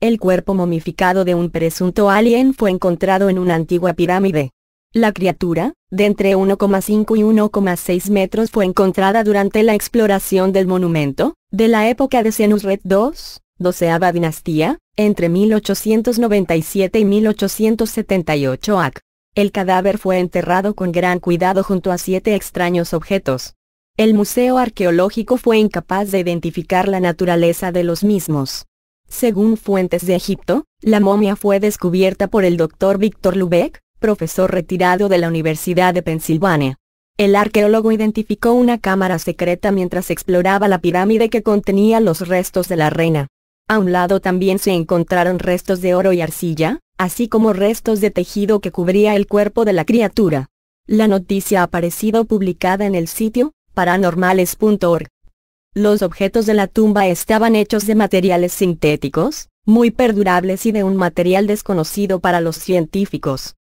El cuerpo momificado de un presunto alien fue encontrado en una antigua pirámide. La criatura, de entre 1,5 y 1,6 metros fue encontrada durante la exploración del monumento, de la época de Senusret II, doceava dinastía, entre 1897 y 1878 AC. El cadáver fue enterrado con gran cuidado junto a siete extraños objetos. El museo arqueológico fue incapaz de identificar la naturaleza de los mismos. Según fuentes de Egipto, la momia fue descubierta por el doctor Víctor Lubeck, profesor retirado de la Universidad de Pensilvania. El arqueólogo identificó una cámara secreta mientras exploraba la pirámide que contenía los restos de la reina. A un lado también se encontraron restos de oro y arcilla, así como restos de tejido que cubría el cuerpo de la criatura. La noticia ha aparecido publicada en el sitio paranormales.org. Los objetos de la tumba estaban hechos de materiales sintéticos, muy perdurables y de un material desconocido para los científicos.